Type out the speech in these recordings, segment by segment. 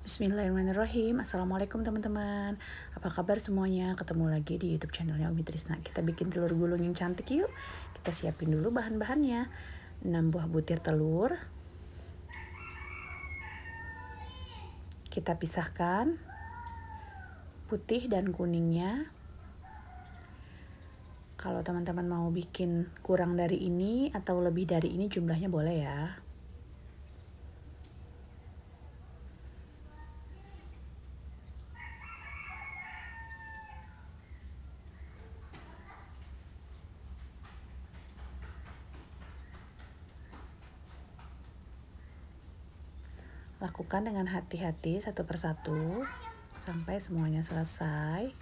Bismillahirrahmanirrahim Assalamualaikum teman-teman Apa kabar semuanya? Ketemu lagi di youtube channelnya Umi Trisna Kita bikin telur gulung yang cantik yuk Kita siapin dulu bahan-bahannya 6 buah butir telur Kita pisahkan Putih dan kuningnya Kalau teman-teman mau bikin kurang dari ini Atau lebih dari ini jumlahnya boleh ya Lakukan dengan hati-hati satu persatu sampai semuanya selesai.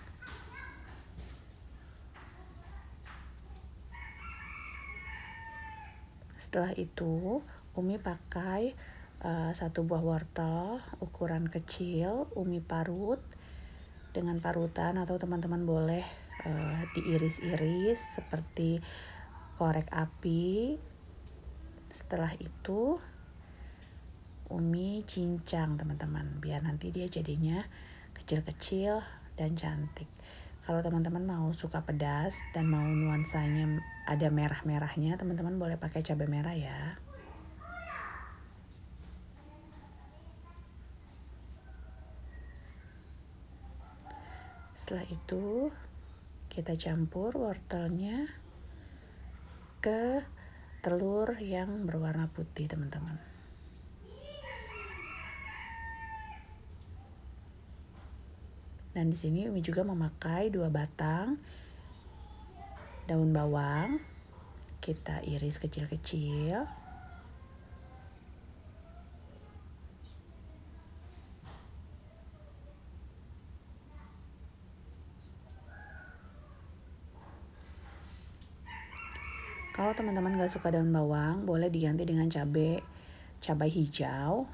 Setelah itu, Umi pakai uh, satu buah wortel ukuran kecil, Umi parut dengan parutan atau teman-teman boleh uh, diiris-iris seperti korek api. Setelah itu, umi cincang teman-teman biar nanti dia jadinya kecil-kecil dan cantik kalau teman-teman mau suka pedas dan mau nuansanya ada merah-merahnya teman-teman boleh pakai cabai merah ya setelah itu kita campur wortelnya ke telur yang berwarna putih teman-teman Dan di sini Umi juga memakai dua batang daun bawang. Kita iris kecil-kecil. Kalau teman-teman gak suka daun bawang, boleh diganti dengan cabai cabai hijau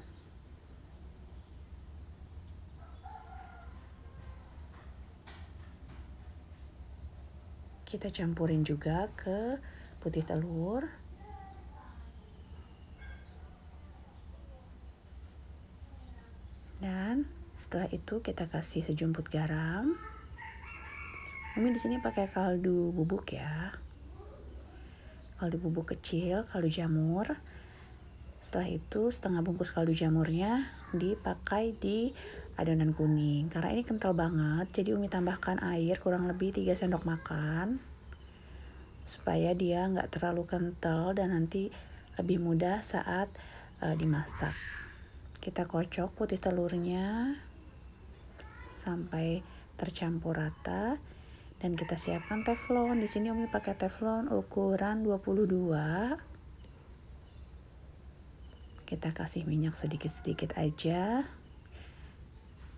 kita campurin juga ke putih telur dan setelah itu kita kasih sejumput garam Mami di sini pakai kaldu bubuk ya kaldu bubuk kecil kaldu jamur setelah itu setengah bungkus kaldu jamurnya dipakai di adonan kuning. Karena ini kental banget, jadi Umi tambahkan air kurang lebih 3 sendok makan supaya dia nggak terlalu kental dan nanti lebih mudah saat uh, dimasak. Kita kocok putih telurnya sampai tercampur rata dan kita siapkan teflon. Di sini Umi pakai teflon ukuran 22 kita kasih minyak sedikit-sedikit aja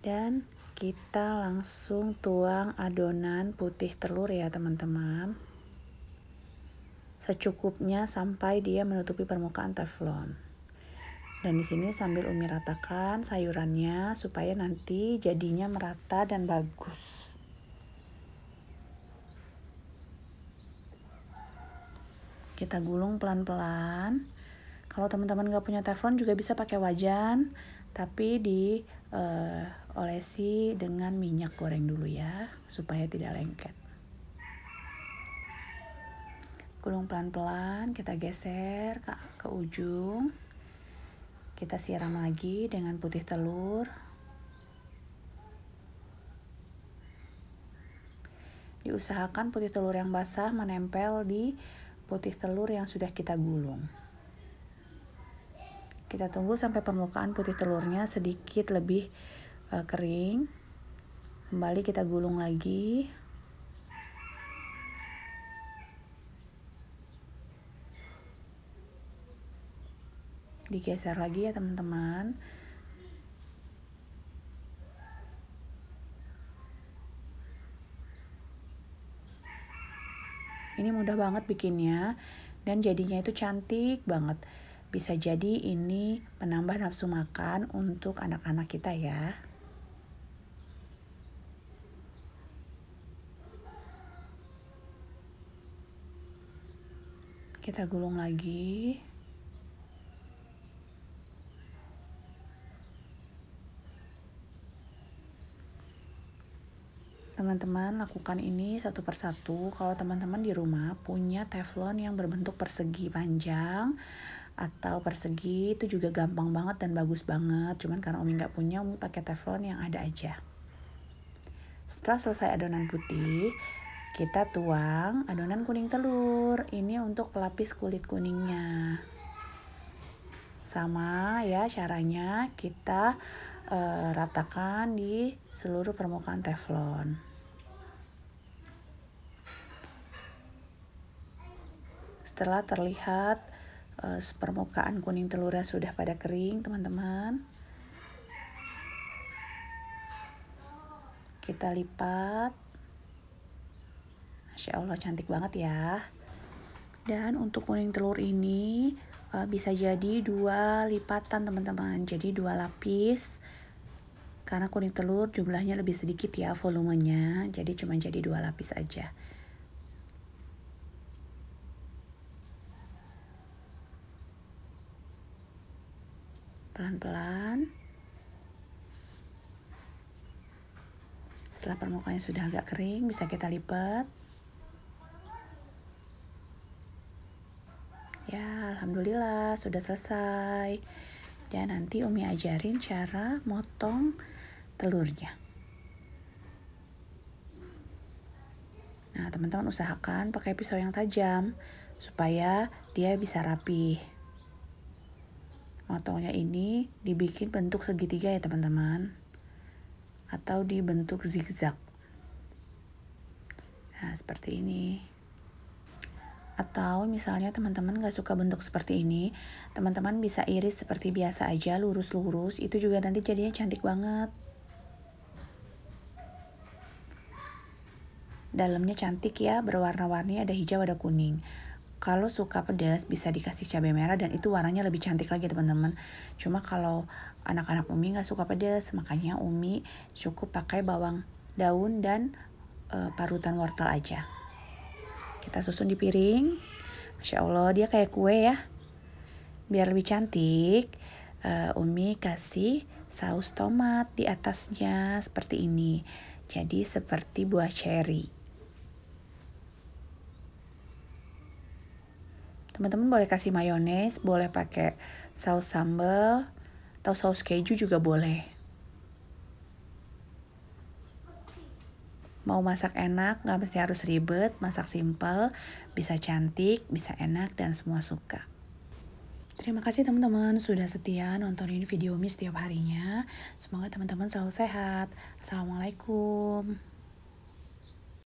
dan kita langsung tuang adonan putih telur ya teman-teman secukupnya sampai dia menutupi permukaan teflon dan di sini sambil umi ratakan sayurannya supaya nanti jadinya merata dan bagus kita gulung pelan-pelan kalau teman-teman nggak punya teflon juga bisa pakai wajan tapi di uh, olesi dengan minyak goreng dulu ya supaya tidak lengket gulung pelan-pelan kita geser ke, ke ujung kita siram lagi dengan putih telur diusahakan putih telur yang basah menempel di putih telur yang sudah kita gulung kita tunggu sampai permukaan putih telurnya sedikit lebih uh, kering. Kembali kita gulung lagi. Digeser lagi ya teman-teman. Ini mudah banget bikinnya dan jadinya itu cantik banget. Bisa jadi ini penambah nafsu makan untuk anak-anak kita ya. Kita gulung lagi. Teman-teman lakukan ini satu persatu. Kalau teman-teman di rumah punya teflon yang berbentuk persegi panjang, atau persegi itu juga gampang banget dan bagus banget cuman karena Umi nggak punya Umi pakai teflon yang ada aja setelah selesai adonan putih kita tuang adonan kuning telur ini untuk pelapis kulit kuningnya sama ya caranya kita e, ratakan di seluruh permukaan teflon setelah terlihat uh, eh, permukaan kuning telurnya sudah pada kering teman-teman kita lipat Masya Allah cantik banget ya dan untuk kuning telur ini uh, bisa jadi dua lipatan teman-teman jadi dua lapis karena kuning telur jumlahnya lebih sedikit ya volumenya jadi cuma jadi dua lapis aja pelan-pelan. Setelah permukaannya sudah agak kering, bisa kita lipat. Ya, alhamdulillah sudah selesai. Dan nanti Umi ajarin cara motong telurnya. Nah, teman-teman usahakan pakai pisau yang tajam supaya dia bisa rapih motongnya ini dibikin bentuk segitiga ya teman-teman atau dibentuk zigzag nah seperti ini atau misalnya teman-teman gak suka bentuk seperti ini teman-teman bisa iris seperti biasa aja lurus-lurus itu juga nanti jadinya cantik banget dalamnya cantik ya berwarna-warni ada hijau ada kuning kalau suka pedas bisa dikasih cabai merah dan itu warnanya lebih cantik lagi teman-teman cuma kalau anak-anak Umi nggak suka pedas makanya Umi cukup pakai bawang daun dan e, parutan wortel aja kita susun di piring Masya Allah dia kayak kue ya biar lebih cantik e, Umi kasih saus tomat di atasnya seperti ini jadi seperti buah cherry Teman-teman boleh kasih mayones, boleh pakai saus sambal, atau saus keju juga boleh. Mau masak enak, nggak mesti harus ribet, masak simple, bisa cantik, bisa enak, dan semua suka. Terima kasih teman-teman sudah setia nontonin video ini setiap harinya. Semoga teman-teman selalu sehat. Assalamualaikum.